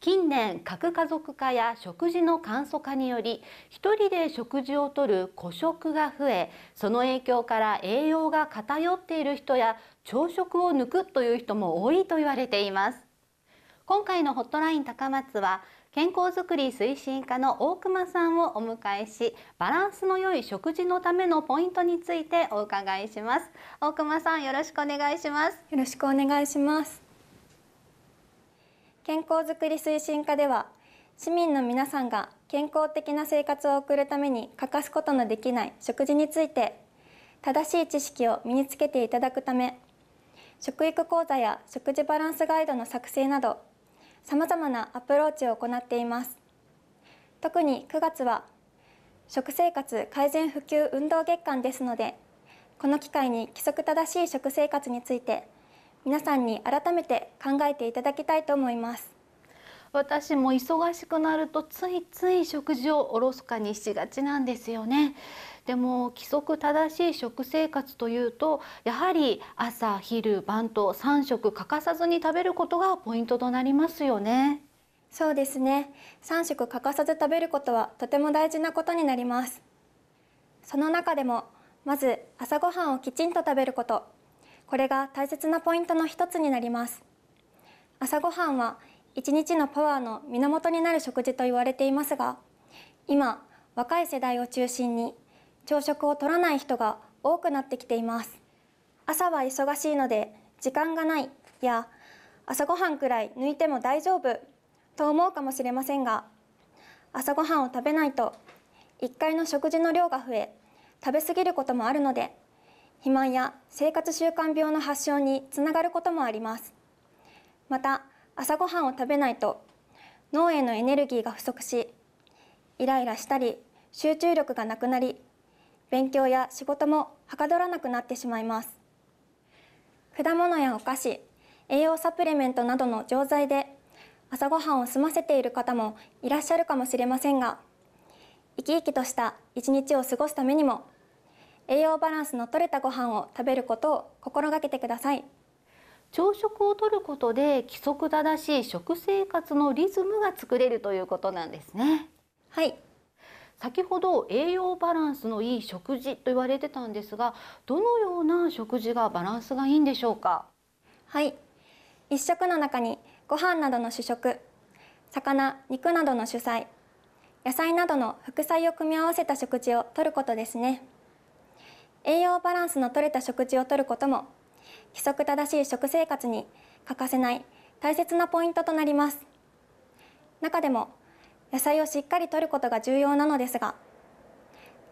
近年核家族化や食事の簡素化により一人で食事をとる孤食が増えその影響から栄養が偏っている人や朝食を抜くという人も多いと言われています今回のホットライン高松は健康づくり推進課の大熊さんをお迎えしバランスの良い食事のためのポイントについてお伺いします大熊さんよろしくお願いしますよろしくお願いします健康づくり推進課では市民の皆さんが健康的な生活を送るために欠かすことのできない食事について正しい知識を身につけていただくため食育講座や食事バランスガイドの作成などさまざまなアプローチを行っています特に9月は食生活改善普及運動月間ですのでこの機会に規則正しい食生活について皆さんに改めて考えていただきたいと思います私も忙しくなるとついつい食事をおろそかにしがちなんですよねでも規則正しい食生活というとやはり朝昼晩と3食欠かさずに食べることがポイントとなりますよねそうですね3食欠かさず食べることはとても大事なことになりますその中でもまず朝ごはんをきちんと食べることこれが大切なポイントの一つになります朝ごはんは一日のパワーの源になる食事と言われていますが今若い世代を中心に朝食をとらない人が多くなってきています朝は忙しいので時間がないや朝ごはんくらい抜いても大丈夫と思うかもしれませんが朝ごはんを食べないと1回の食事の量が増え食べ過ぎることもあるので肥満や生活習慣病の発症につながることもありますまた朝ごはんを食べないと脳へのエネルギーが不足しイライラしたり集中力がなくなり勉強や仕事もはかどらなくなってしまいます果物やお菓子栄養サプリメントなどの錠剤で朝ごはんを済ませている方もいらっしゃるかもしれませんが生き生きとした一日を過ごすためにも栄養バランスの取れたご飯を食べることを心がけてください朝食をとることで規則正しい食生活のリズムが作れるということなんですねはい先ほど栄養バランスのいい食事と言われてたんですがどのような食事がバランスがいいんでしょうかはい一食の中にご飯などの主食魚肉などの主菜野菜などの副菜を組み合わせた食事をとることですね。栄養バランスのとれた食事をとることも規則正しい食生活に欠かせない大切なポイントとなります中でも野菜をしっかりとることが重要なのですが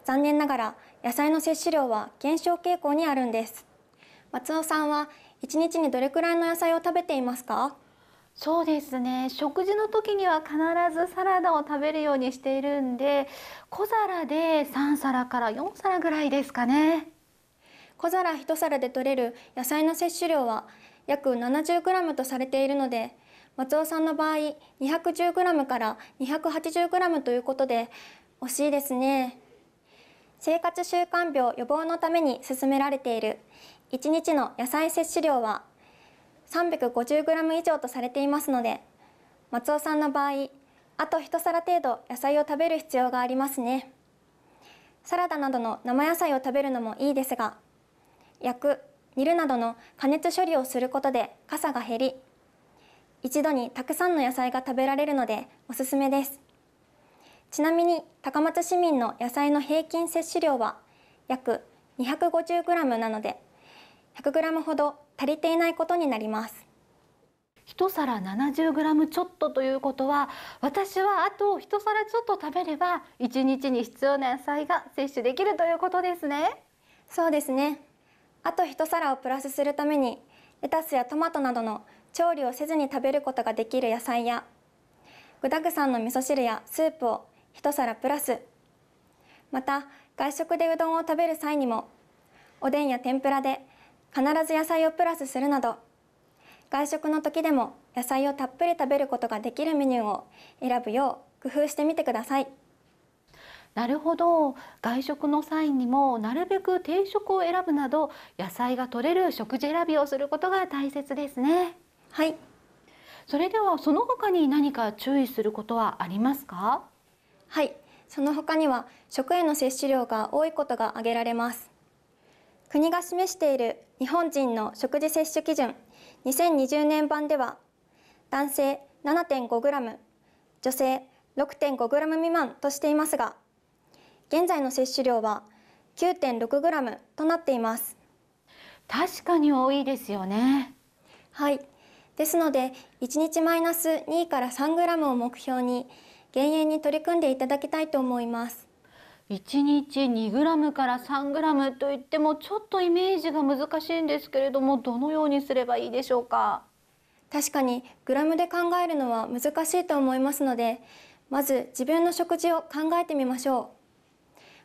残念ながら野菜の摂取量は減少傾向にあるんです松尾さんは1日にどれくらいの野菜を食べていますかそうですね食事の時には必ずサラダを食べるようにしているんで小皿で3皿から4皿ぐらいですかね小皿1皿で摂れる野菜の摂取量は約 70g とされているので松尾さんの場合 210g から 280g ということで惜しいですね生活習慣病予防のために勧められている1日の野菜摂取量は 350g 以上とされていますので松尾さんの場合あと1皿程度野菜を食べる必要がありますねサラダなどの生野菜を食べるのもいいですが焼く煮るなどの加熱処理をすることで傘が減り一度にたくさんの野菜が食べられるのでおすすめですちなみに高松市民の野菜の平均摂取量は約 250g なので 100g ほど足りていないことになります一皿七十グラムちょっとということは私はあと一皿ちょっと食べれば一日に必要な野菜が摂取できるということですねそうですねあと一皿をプラスするためにレタスやトマトなどの調理をせずに食べることができる野菜や具沢山の味噌汁やスープを一皿プラスまた外食でうどんを食べる際にもおでんや天ぷらで必ず野菜をプラスするなど外食の時でも野菜をたっぷり食べることができるメニューを選ぶよう工夫してみてくださいなるほど外食の際にもなるべく定食を選ぶなど野菜が取れる食事選びをすることが大切ですねはいそれではその他に何か注意することはありますかはいその他には食塩の摂取量が多いことが挙げられます国が示している日本人の食事摂取基準2020年版では男性 7.5g 女性 6.5g 未満としていますが現在の摂取量は 9.6g となっています確かに多いですよねはいですので1日マイナス2から 3g を目標に減塩に取り組んでいただきたいと思います1日 2g から 3g といってもちょっとイメージが難しいんですけれどもどのようにすればいいでしょうか確かにグラムで考えるのは難しいと思いますのでまず自分の食事を考えてみましょ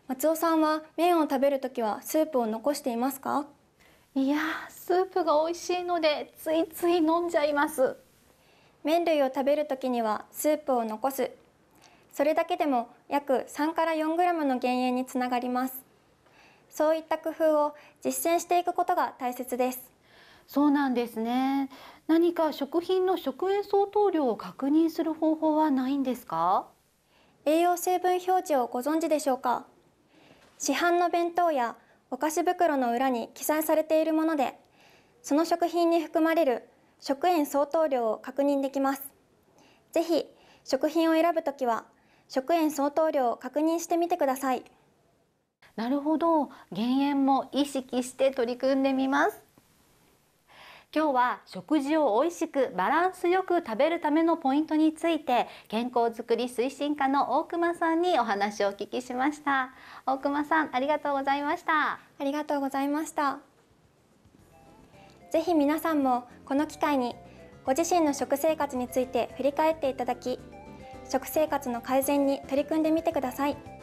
う松尾さんは麺を食べるときはスープを残していますかいやスープが美味しいのでついつい飲んじゃいます麺類を食べるときにはスープを残すそれだけでも約3から 4g の減塩につながりますそういった工夫を実践していくことが大切ですそうなんですね何か食品の食塩相当量を確認する方法はないんですか栄養成分表示をご存知でしょうか市販の弁当やお菓子袋の裏に記載されているものでその食品に含まれる食塩相当量を確認できますぜひ食品を選ぶときは食塩相当量を確認してみてくださいなるほど減塩も意識して取り組んでみます今日は食事を美味しくバランスよく食べるためのポイントについて健康づくり推進課の大熊さんにお話をお聞きしました大熊さんありがとうございましたありがとうございましたぜひ皆さんもこの機会にご自身の食生活について振り返っていただき食生活の改善に取り組んでみてください。